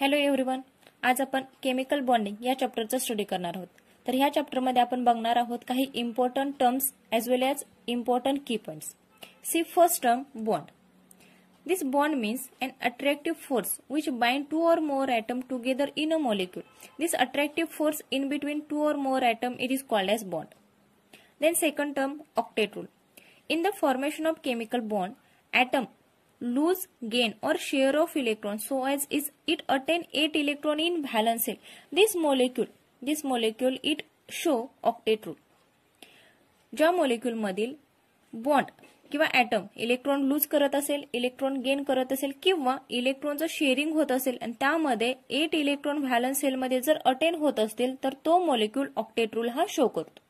Hello everyone आज आपण chemical bonding या चॅप्टरचं स्टडी करणार आहोत तर ह्या चॅप्टरमध्ये आपण बघणार आहोत काही important terms as well as important key points see first term bond this bond means an attractive force which bind two or more atom together in a molecule this attractive force in between two or more atom it is called as bond then second term octet rule in the formation of chemical bond atom lose gain or share of electron so as is it attain eight electron in valence shell this molecule this molecule it show octet rule ज्या मधील bond किंवा atom electron loose करत असेल electron gain करत असेल किंवा इलेक्ट्रॉनचं sharing होत असेल आणि त्यामध्ये एट इलेक्ट्रॉन व्हॅलन्स सेलमध्ये जर अटेन होत असतील तर तो मॉलिक्यूल ऑक्टेट रूल हा शो करतो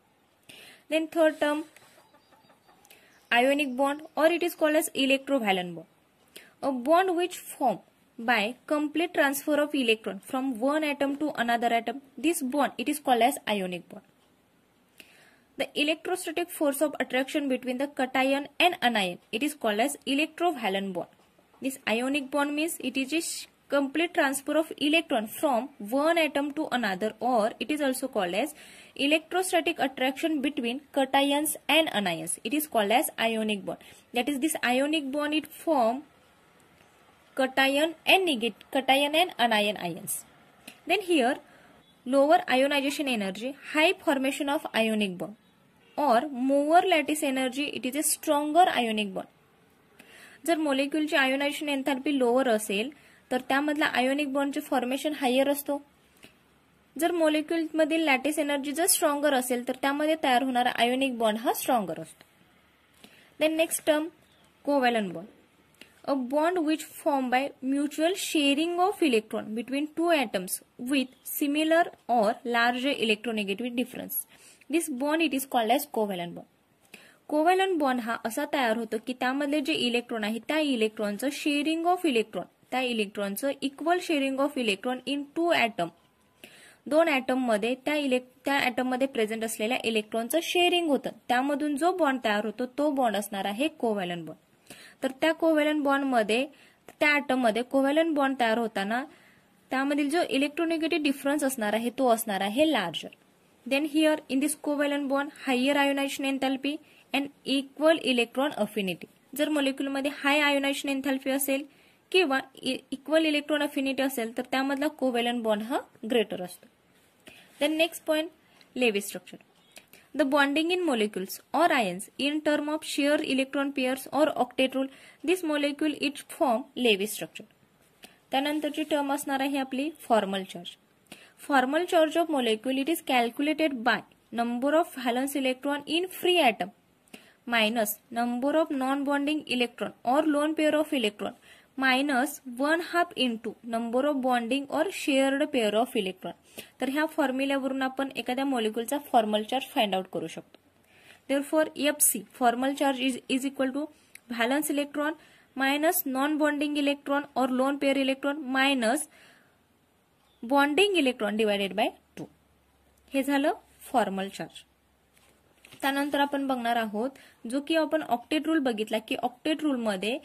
then third term ionic bond or it is called as electrovalent bond A bond which form by complete transfer of electron from one atom to another atom. This bond, it is called as ionic bond. The electrostatic force of attraction between the cation and anion, it is called as electrovalent bond. This ionic bond means it is a complete transfer of electron from one atom to another or it is also called as electrostatic attraction between cations and anions. It is called as ionic bond. That is this ionic bond it form cation and negative cation and anion ions. Then here lower ionization energy, high formation of ionic bond or more lattice energy it is a stronger ionic bond. जर ची ionisation enthalpy lower असेल तर त्यामधला ionic बॉन्डचे formation higher असतो जर मधील lattice energy जर stronger असेल तर त्यामध्ये तयार होणारा ionic bond हा stronger असतो Then next term, covalent bond. A bond which form by mutual sharing of electron between two atoms with similar or larger electronegative difference this bond it is called as covalent bond covalent bond हा असा तयार होतो की त्यामध्ये जे electron आहे त्या इलेक्ट्रॉनचं शेअरिंग ऑफ इलेक्ट्रॉन त्या इलेक्ट्रॉनचं equal sharing of electron in two atom दोन ऍटम मध्ये त्या त्या ऍटम मध्ये प्रेझेंट असलेल्या इलेक्ट्रॉनचं शेअरिंग होतं त्यामधून जो बॉन्ड तयार होतो तो बॉन्ड असणार आहे कोवॅलन बॉन्ड तर त्या कोव्हॅलन बॉन्डमध्ये त्या मध्ये कोवेलन बॉन्ड तयार होताना त्यामधील जो इलेक्ट्रोनिगेटिव्ह डिफरन्स असणार आहे तो असणार आहे larger than here in this covalent bond higher ionisation enthalpy and equal electron affinity जर मॉलिक्युलमध्ये हाय आयोनायशन एन्थॅल्पी असेल किंवा इक्वल इलेक्ट्रॉन अफिनिटी असेल तर त्यामधला कोवेलन बॉन्ड हा ग्रेटर असतो then next point Lewis structure the bonding in molecules or ions in term of shear electron pairs or octet rule this molecule it form Lewis structure Then ji term asnar ahe apli formal charge formal charge of molecule it is calculated by number of valence electron in free atom minus number of non bonding electron or lone pair of electron minus one half to number of bonding or shared pair of electron तर ह्या फॉर्म्युल्यावरून आपण एखाद्या मॉलिक्युलचा formal charge find out करू शकतो therefore F C formal charge is is equal to valence electron minus non bonding electron or lone pair electron minus bonding electron divided by two हे झालं फॉर्मल चार्ज त्यानंतर आपण बघणार आहोत जो की आपण ऑक्टेट रूल बघितला की ऑक्टेट रूलमध्ये मध्ये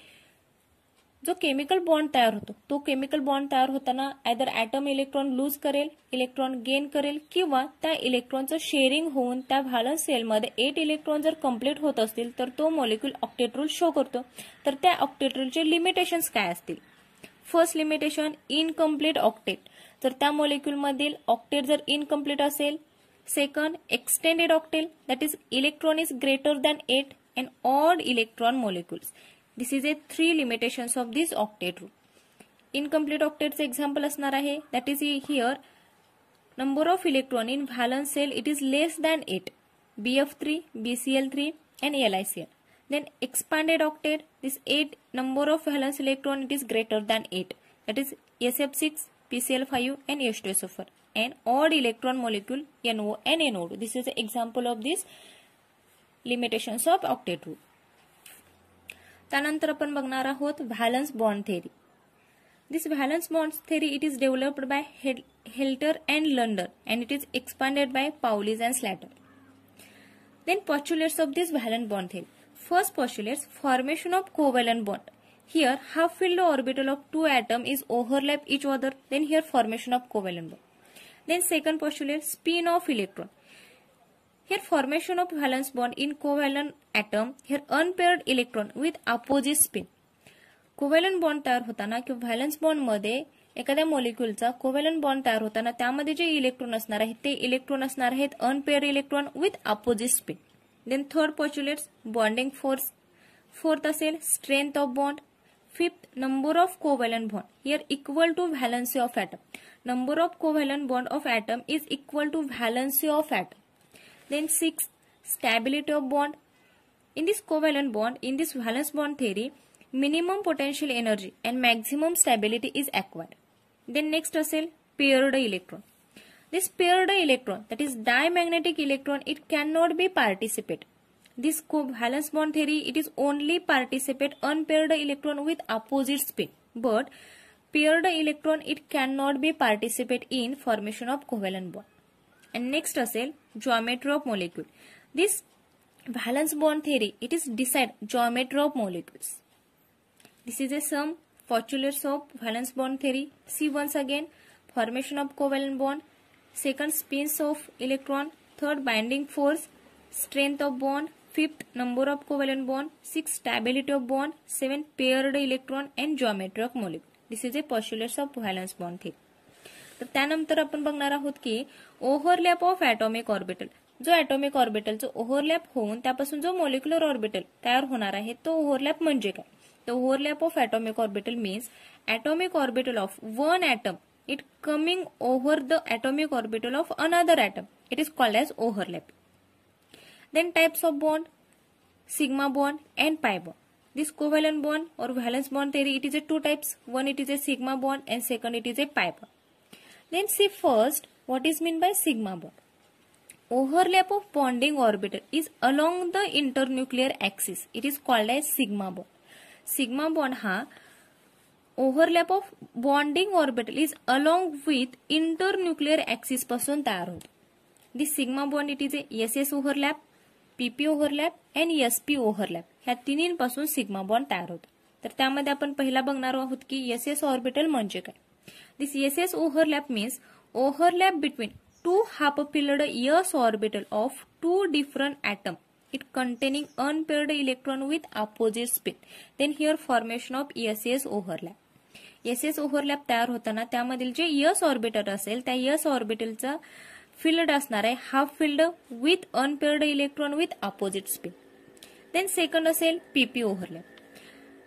जो केमिकल बॉन्ड तयार होतो तो केमिकल बॉन्ड तयार होताना आयदर ऍटम इलेक्ट्रॉन लूज करेल इलेक्ट्रॉन गेन करेल किंवा त्या इलेक्ट्रॉनचं शेअरिंग होऊन त्या व्हॅलन्स सेलमध्ये एट इलेक्ट्रॉन जर कम्प्लीट होत असतील तर तो मॉलिक्यूल ऑक्टेट रूल शो करतो तर त्या ऑक्टेट लिमिटेशन्स काय असतील फर्स्ट लिमिटेशन इनकम्प्लीट ऑक्टेट तर त्या मधील ऑक्टेट जर इनकम्प्लीट असेल second extended octet that is electron is greater than eight and odd electron molecules This is a three limitations of this octet rule. Incomplete octets example asana rahe. That is here. Number of electron in valence cell it is less than 8. BF3, BCl3 and AlICl. Then expanded octet. This 8 number of valence electron it is greater than 8. That is SF6, PCl5 and H2SO4. And odd electron molecule NO and NO. This is an example of this limitations of octet rule. त्यानंतर आपण बघणार आहोत valence bond theory this valence bond theory it is developed by Heitler and London and it is expanded by Pauling's and Slater then postulates of this valence bond theory first postulates formation of covalent bond here half filled orbital of two atom is overlap each other then here formation of covalent bond then second postulate spin of electron Here formation of valence bond in covalent atom. Here unpaired electron with opposite spin. Covalent bond तयार होताना किंवा valence बॉन्डमध्ये एखाद्या मोलिक्युलचा कोव्हॅलन bond तयार होताना त्यामध्ये जे electron असणार आहेत ते इलेक्ट्रॉन असणार आहेत unpair electron with opposite spin then third postulate bonding force fourth असेल strength of bond fifth number of covalent bond here equal to valency of atom number of covalent bond of atom is equal to valency of atom Then sixth, stability of bond. In this covalent bond, in this valence bond theory, minimum potential energy and maximum stability is acquired. Then next vessel, paired electron. This paired electron, that is diamagnetic electron, it cannot be participate. This covalence bond theory, it is only participate unpaired electron with opposite spin. But paired electron, it cannot be participate in formation of covalent bond. And next acyl geometry of molecule. This valence bond theory, it is decide geometry of molecules. This is a sum postulates of valence bond theory. See once again formation of covalent bond, second spins of electron, third binding force, strength of bond, fifth number of covalent bond, sixth stability of bond, seventh paired electron and geometry of molecule. This is a postulates of valence bond theory. तर त्यानंतर आपण बघणार आहोत की overlap of atomic orbital जो orbital जो overlap होऊन त्यापासून जो मॉलिक्युलर ऑर्बिटल तयार होणार आहे तो ओव्हरलॅप म्हणजे काय तर overlap of atomic orbital means atomic orbital of one atom it coming over the atomic orbital of another atom it is called as overlap then types of bond sigma bond and pi bond this covalent bond or valence bond theory it is a two types one it is a sigma bond second second it is a pi bond Then see first what is meant by sigma bond. Overlap of bonding orbital is along the internuclear axis. It is called as sigma bond. Sigma bond हा overlap of bonding orbital is along with internuclear axis पासून तयार होतो this sigma bond it is a S S overlap P P overlap and S P overlap ह्या तिन्हींपासून sigma bond तयार होतो तर त्यामध्ये आपण पहिला बघणार आहोत की एस एस ऑर्बिटल म्हणजे काय this S S over means over two half filled S orbital of two different atom it containing unpaired electron with opposite speed then here formation of S S S lap S S over तयार होताना त्यामधील जे yes orbiter असेल त्या yes ऑर्बिटलचा filled असणार आहे half filled with unpaired electron with opposite speed second असेल P P over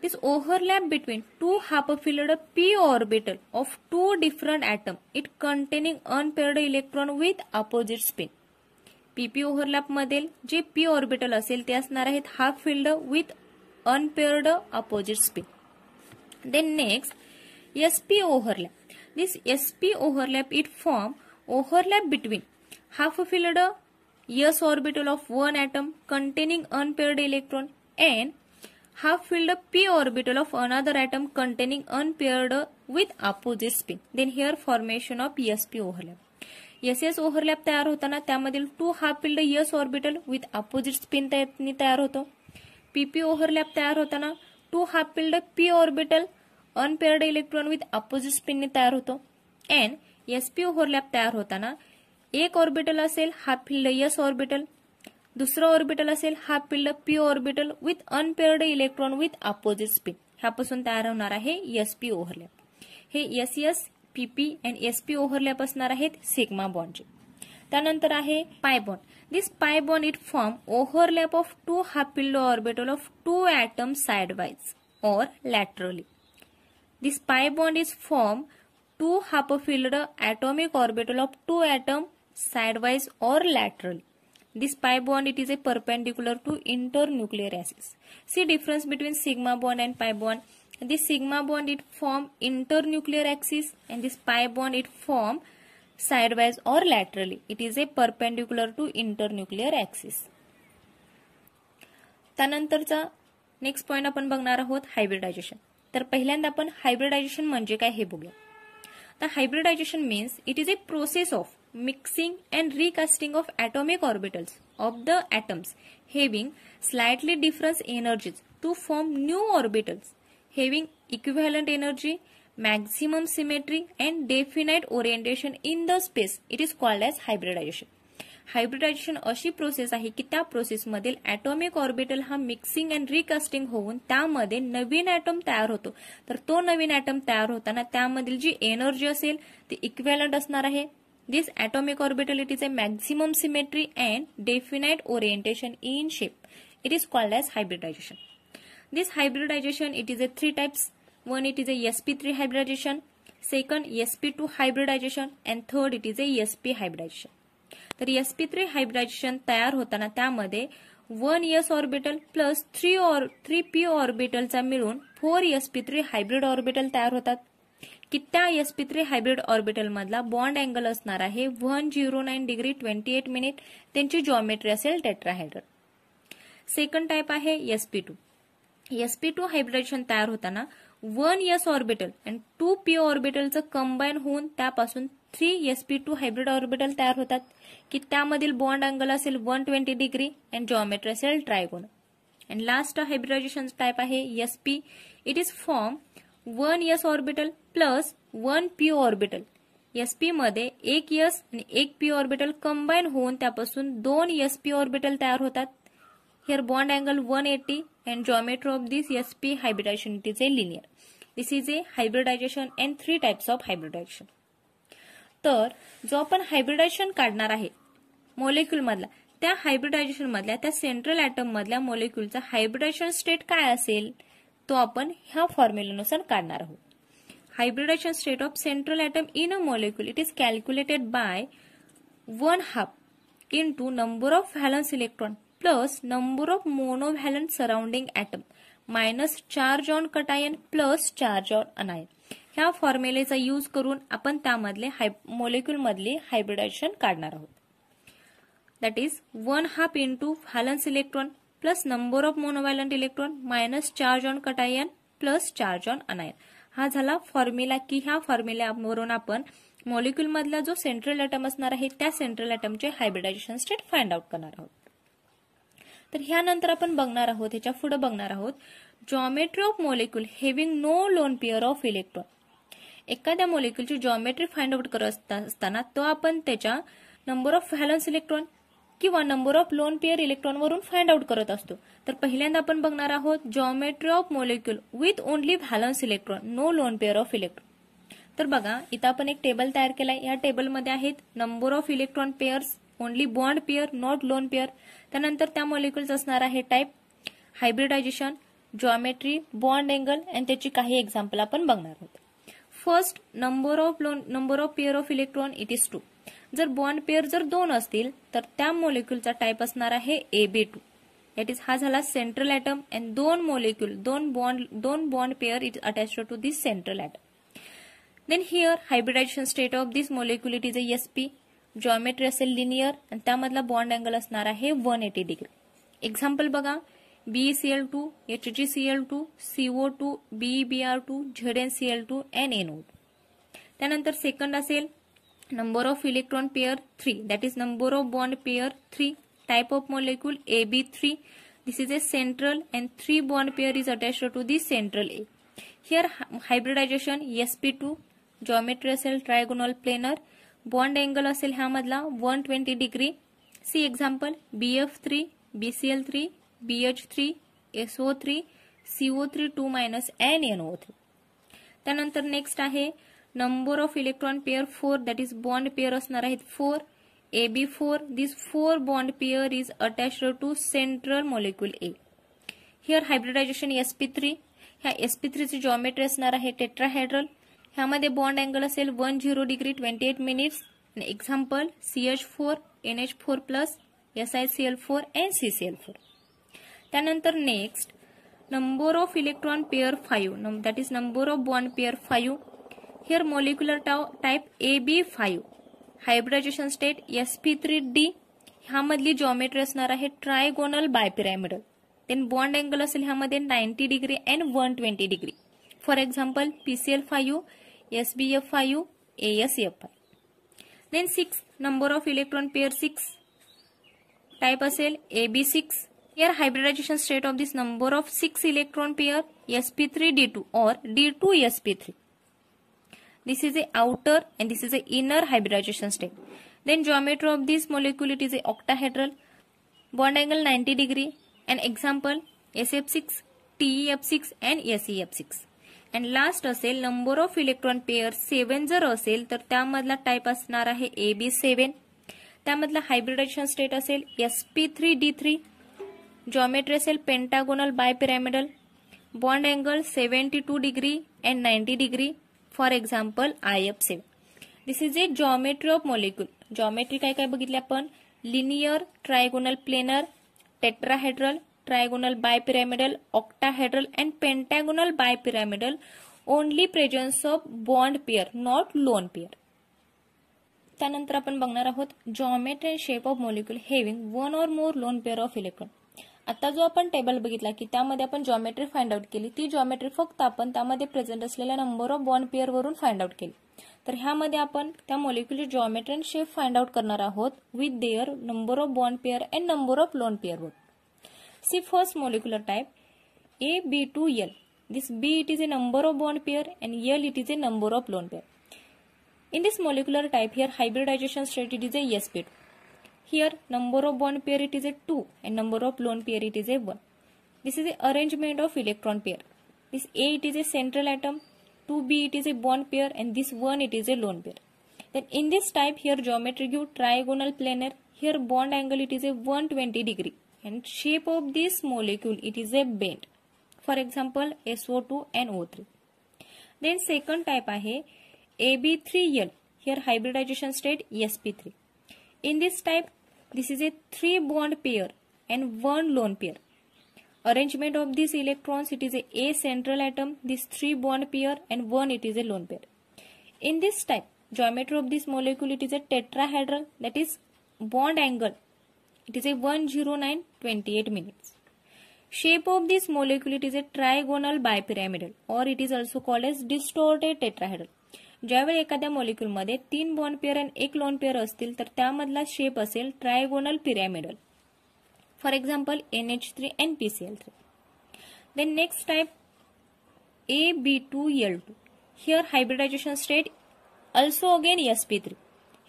this overlap between two half P orbital of two different different it containing containing electron with opposite opposite P P P overlap मध्ये जे P orbital असेल ते असणार आहेत half filled with unpaired opposite spin then next S P overlap this S P overlap it form overlap between half filled S orbital of one item containing unpaired electron and have filled P orbital of another atom containing unpaired with opposite spin then here formation of S P overlap S S overlap तयार होताना त्यामधील two half filled S orbital with opposite spin तयार होतो P P overlap तयार होताना two half filled P orbital unpaired electron with opposite स्पिनने तयार होतो एन पी ओव्हरलॅप तयार होताना एक ऑर्बिटल असेल हाफ फिल्ड यस ऑर्बिटल दुसरा ऑर्बिटल असेल हा filled P orbital with unpaired electron with opposite spin ह्यापासून तयार होणार आहे पी ओव्हरलॅप हे S S P and P overlap असणार आहेत सिग्मा बॉन्डचे त्यानंतर आहे pi bond this pi bond it form overlap of two half filled orbital of two atom or or laterally this pi is form two half filled atomic orbital of two atom atom sidewise or laterally This pi bond, it is a perpendicular to internuclear axis. See difference between sigma bond and pi bond. This sigma bond, it form internuclear axis and this pi bond, it form sideways or laterally. It is a perpendicular to internuclear axis. त्यानंतरचा next point आपण बघणार आहोत hybridisation तर पहिल्यांदा आपण hybridisation म्हणजे काय हे बघूया तर hybridisation means it is a process of mixing and recasting of atomic orbitals of the atoms having slightly different energies to form new orbitals having equivalent energy maximum symmetry and definite orientation in the space it is called as hybridization. Hybridisation अशी process आहे की त्या प्रोसेसमधील atomic orbital हा mixing and recasting होऊन त्यामध्ये नवीन item तयार होतो तर तो नवीन ॲटम तयार होताना त्यामधील जी एनर्जी असेल ती इक्वेलंट असणार आहे this atomic orbital it is a maximum symmetry and definite orientation in shape it is called as hybridisation this hybridisation it is a three types one it is a S P three hybridisation second S P two hybridisation and third it is a S P hybridisation तर S P three hybridisation तयार होताना त्यामध्ये one S orbital plus three three P ऑर्बिटलचा मिळून four S P three hybrid orbital तयार होतात की त्या एस पी थ्री हायब्रिड ऑर्बिटलमधला बॉन्ड अँगल असणार आहे one zero nine degree twenty eight minute त्यांची जॉमेट्री असेल टेट्राहायड्रल सेकंड टाईप आहे S P two S P two hybridisation तयार होताना one S orbital and two P ऑर्बिटलचं कंबाईन होऊन त्यापासून three S P two hybrid orbital तयार होतात की त्यामधील बॉन्ड अँगल असेल one twenty degree and geometry असेल trigon and last hybridisation type आहे S P it is form one S orbital plus one P orbital S मध्ये एक yes आणि एक पी ऑर्बिटल कंबाईन होऊन त्यापासून दोन एस पी ऑर्बिटल तयार होतात here bond angle one eighty and geometry of this S P it is a linear this is a hybridization and three types of hybridization तर जो आपण हायब्रिडायशन काढणार आहे मधला त्या हायब्रिडायझेशन मधल्या त्या सेंट्रल ऍटम मधल्या मॉलिक्यूलचा हायब्रिडायशन स्टेट काय असेल तो आपण ह्या फॉर्म्युलेनुसार काढणार आहोत hybridization state of central atom in a molecule it is calculated by one half into number of valence electron plus number of mono surrounding atom minus charge on cation plus charge on anion ह्या फॉर्म्युलेचा use करून आपण त्यामधले हाय मधले hybridization काढणार आहोत that is one half into valence electron plus number of monovalent electron minus charge on cation plus charge on anion हा झाला फॉर्म्युला की ह्या फॉर्म्युल्यावरून आपण मॉलिक्युल मधला जो सेंट्रल ऍटम असणार आहे त्या सेंट्रल ऍटमचे हायब्रिडायझेशन स्टेट फाइंड आउट करणार आहोत तर ह्यानंतर आपण बघणार आहोत ह्याच्या पुढे बघणार आहोत geometry of molecule having no lone pair of electron एखाद्या मॉलिक्युलची जॉमेट्री फाइंड आउट करत असताना तो आपण त्याच्या नंबर ऑफ व्हॅलन्स इलेक्ट्रॉन किंवा नंबर ऑफ लोन पेअर इलेक्ट्रॉनवरून फाइंड आउट करत असतो तर पहिल्यांदा आपण बघणार आहोत geometry of molecule with only valence electron no lone pair of electron तर बघा इथं आपण एक टेबल तयार केलाय या टेबलमध्ये आहेत number of electron pairs only bond pair not lone pair त्यानंतर त्या मॉलिक्युल्स असणार आहे type hybridization geometry bond angle आणि त्याची काही एक्झाम्पल आपण बघणार आहोत first number of lone number of pair of electron it is two जर बॉन्ड पेअर जर दोन असतील तर त्या मॉलिक्यूलचा टाईप असणार आहे A B two that is हा झाला सेंट्रल ऍटम अँड दोन मॉलिक्यूल दोन बॉन्ड दोन bond pair is attach to this central atom then here hybridization state of this molecule it is S P geometry असेल linear आणि त्यामधला bond angle असणार आहे वन एटी डिग्री एक्झाम्पल बघा L two H G C L two CO two BE B R two Z N C L two N N O त्यानंतर second असेल number of electron pair three that is number of bond pair three type of molecule A B three this is a central and three bond pair is attach to this central A here hybridization S P two geometry असेल trigonal planar bond angle असेल ह्यामधला one twenty degree see example B F three B C L three B H three SO three CO three two minus N N O three त्यानंतर next आहे number of electron pair four that is bond pair असणार आहेत four A B four this four bond pair is attach to central molecule A here hybridization P three ह्या SP थ्रीची geometry असणार आहे tetrahedral ह्यामध्ये bond angle असेल one zero degree twenty eight minutes example C H four N H four plus S C L four N C C L four त्यानंतर next number of electron pair five that is number of bond pair five here molecular टाव type A B five hybridization state S P three D ह्यामधली geometry असणार आहे trigonal bi then bond angle असेल ह्यामध्ये ninety degree and one twenty degree for example P C L five S B F five A S F of electron pair six type असेल A B six here hybridization state of this number of six electron pair S P three D two or D two S P three This is a outer and this is a inner hybridization step. Then geometry of this molecule it is a octahedral. Bond angle 90 degree. An example SF6, TEF6 F six and six and last असेल number of electron pair seven जर असेल तर त्यामधला type असणार आहे A B seven त्यामधला hybridisation state असेल S P three D three geometry असेल pentagonal bipyramidal bond angle seventy two degree and ninety degree for example I F seven this is a geometry of molecule geometry काय काय बघितले आपण linear trigonal planar tetrahedral trigonal pyramidal octahedral and pentagonal bipyramidal only presence of bond pair not lone pair त्यानंतर आपण बघणार आहोत geometry and shape of molecule having one or more lone pair of electron आता जो आपण table बघितला की त्यामध्ये आपण जॉमेट्री फाइंड आउट केली ती जॉमेट्री फक्त आपण त्यामध्ये प्रेझेंट असलेल्या नंबर ऑफ बॉन्ड पेअर वरून फाइंड आउट केली तर ह्यामध्ये आपण त्या molecular geometry and shape find out करणार आहोत with their number of bond pair and number of lone pair वर see first molecular type A B two L this B it is a number of bond pair and L it is a number of lone pair in this molecular type here hybridization straight it is a S P Here number of bond pair it is a 2 and number of lone pair it is a 1. This is the arrangement of electron pair. This A it is a central atom, 2B it is a bond pair and this 1 it is a lone pair. Then in this type here geometry you trigonal planar. Here bond angle it is a 120 degree and shape of this molecule it is a bend. For example SO2 and O3. Then second type आहे AB3L. Here hybridization state sp 3 In this type this is a three bond pair and one lone pair. Arrangement of these electrons, it is a A central atom, this three bond pair and one it is a lone pair. In this type, geometry of this molecule, it is a tetrahedral, that is bond angle. It is a 109 28 minutes. Shape of this molecule, it is a trigonal bipyramidal or it is also called as distorted tetrahedral. ज्यावेळी एखाद्या मॉलिक्यूलमध्ये तीन bond pair आणि एक lawn pair असतील तर त्यामधला shape असेल trigonal pyramidal for example N H three N P C L three then next type A B two L two here hybridization state also again S P three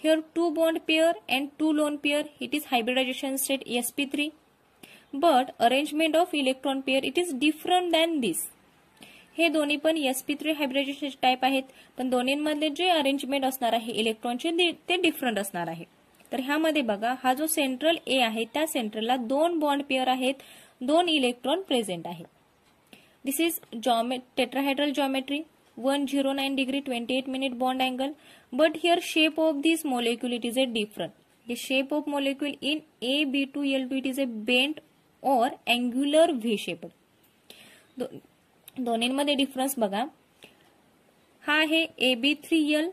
here two bond pair and two lone pair it is hybridization state S P three but arrangement of electron pair it is different than this हे दोन्ही पण S P three hybridization type आहेत पण दोन्हींमधले जे arrangement असणार आहे इलेक्ट्रॉनचे ते डिफरंट असणार आहे तर ह्यामध्ये बघा हा जो सेंट्रल ए आहे त्या सेंट्रलला दोन बॉन्ड पेअर आहेत दोन इलेक्ट्रॉन प्रेझेंट आहेत दिस इज जॉमे tetrahedral geometry one zero nine degree twenty eight minute bond angle but here shape of this molecule it is a different of molecule in A B two L two it is a bent or angular V shape दोन्हींमध्ये difference बघा हा आहे A B three L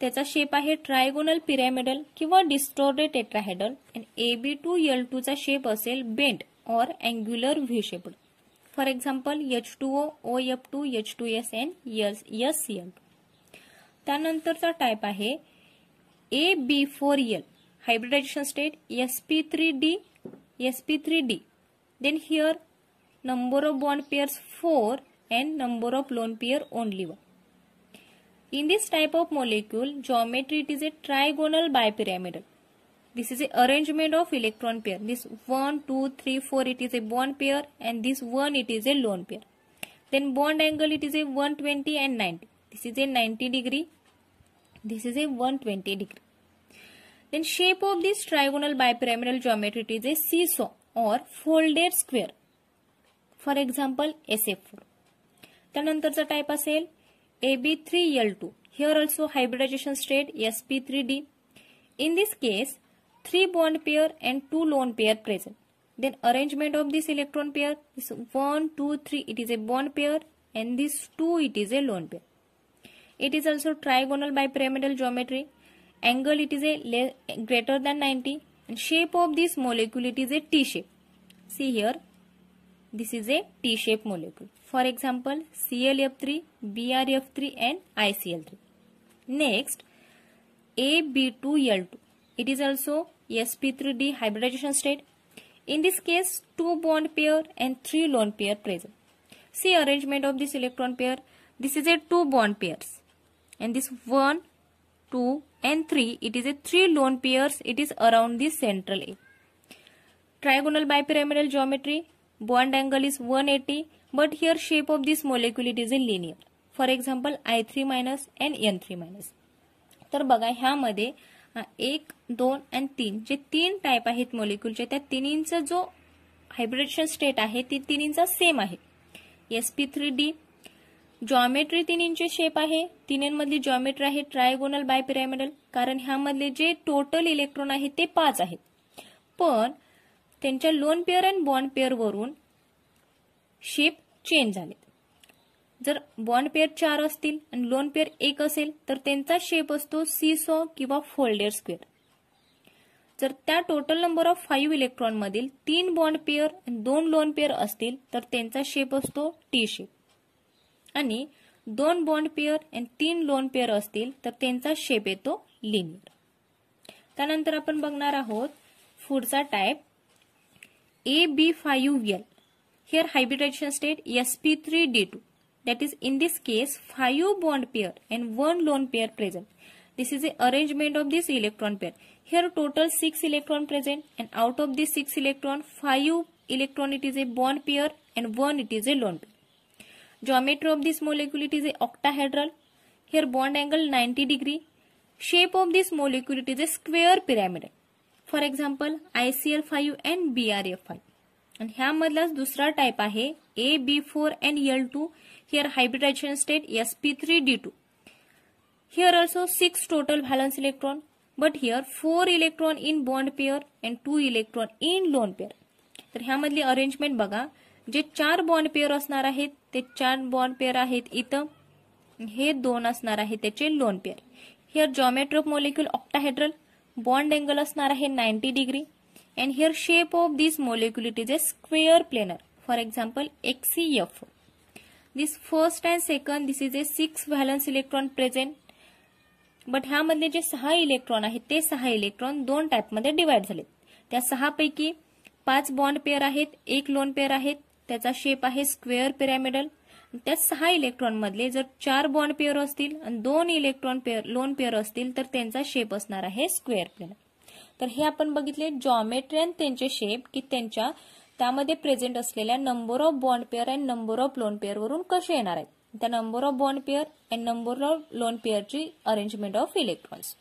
त्याचा shape आहे trigonal pyramidal किंवा distorted tetrahedral A B two L two चा shape असेल bent और angular V shape for example H two O O F two H two S N S S L त्यानंतरचा type आहे A B four L hybridization state S P three D S P three D then here number of bond pairs 4 and number of lone pair only 1. In this type of molecule, geometry it is a trigonal bipyramidal. This is a arrangement of electron pair. This 1, 2, 3, 4 it is a bond pair and this 1 it is a lone pair. Then bond angle it is a 120 and 90. This is a 90 degree. This is a 120 degree. Then shape of this trigonal bipyramidal geometry it is a seesaw or folded square. For example S F four त्यानंतरचा type असेल A B three L two here also hybridization state S P three D in this case three bond pair and two lone pair present then arrangement of this electron pair this one two three it is a bond pair and this two it is a lone pair it is also trigonal bipyramidal geometry angle it is A greater than ninety shape of this molecule it is a T shape see here this is a T-shaped molecule. For example, ClF3, BrF3 and ICl3. Next, AB2L2. It is also sp3d hybridization state. In this case, two bond pair and three lone pair present. See arrangement of this electron pair. This is a two bond pairs. And this one, two and three, it is a three lone pairs. It is around the central A. Trigonal bipyramidal geometry. bond angle is 180 but here shape of this molecule it is in linear for example I three minus and N three minus तर बघा ह्यामध्ये एक दोन and तीन जे तीन type आहेत मॉलिक्यूलचे त्या तिन्हींचा जो हायब्रेशन स्टेट आहे ती तिन्हींचा सेम आहे S P three D geometry तिन्हींचे शेप आहे तिन्हींमधली जॉमेट्री आहे ट्रायगोनल बाय पिरामिडल कारण ह्यामधले जे टोटल इलेक्ट्रॉन आहेत ते पाच आहेत पण त्यांच्या लोन पेअर अँड बॉन्ड पेअरवरून शेप चेंज झाले जर बॉन्ड पेअर चार असतील आणि लोन पेअर एक असेल तर त्यांचा शेप असतो सी सो किंवा फोल्डेअर स्क्वेअर जर त्या total number of five electron मधील तीन बॉन्ड पेअर दोन लोन पेअर असतील तर त्यांचा शेप असतो टी शेप आणि दोन बॉन्ड पेअर अँड तीन लोन पेअर असतील तर त्यांचा शेप येतो लिनियर त्यानंतर आपण बघणार आहोत फूडचा type AB fiuval. Here hybridization state sp3d2. That is in this case 5 bond pair and 1 lone pair present. This is the arrangement of this electron pair. Here total 6 electron present and out of this 6 electron 5 electron it is a bond pair and 1 it is a lone pair. Geometry of this molecule it is a octahedral. Here bond angle 90 degree. Shape of this molecule it is a square pyramidal. For example I C L five and B R F five आणि ह्यामधलाच दुसरा type आहे A B four and L two here hybridization state S P three D two here also six total valence electron but here four electron in bond pair and two electron in lone pair तर ह्यामधली arrangement बघा जे चार bond pair असणार आहेत ते चार bond pair आहेत इथं हे दोन असणार आहे त्याचे lone pair here geometry of molecule octahedral bond angle असणार आहे ninety degree and here shape of this molecule is a square planar for example XEF this first and second this is a six valence electron present but ह्यामधले जे सहा electron आहेत ते सहा electron दोन टाईपमध्ये डिवाइड झालेत त्या सहापैकी पाच बॉन्ड पेअर आहेत एक लोन पेअर आहेत त्याचा शेप आहे स्क्वेअर पिरॅमिडल त्या सहा इलेक्ट्रॉनमधले जर चार बॉन्ड पेअर असतील आणि दोन इलेक्ट्रॉन पेअर लोन पेअर असतील तर त्यांचा शेप असणार आहे स्क्वेअर प्लेन तर हे आपण बघितले जॉमेट्री आणि त्यांचे शेप की त्यांच्या त्यामध्ये प्रेझेंट असलेल्या number of bond pair and number of lone pair वरून कसे येणार आहेत त्या number of bond pair and number of lone पेअरची अरेंजमेंट ऑफ इलेक्ट्रॉन्स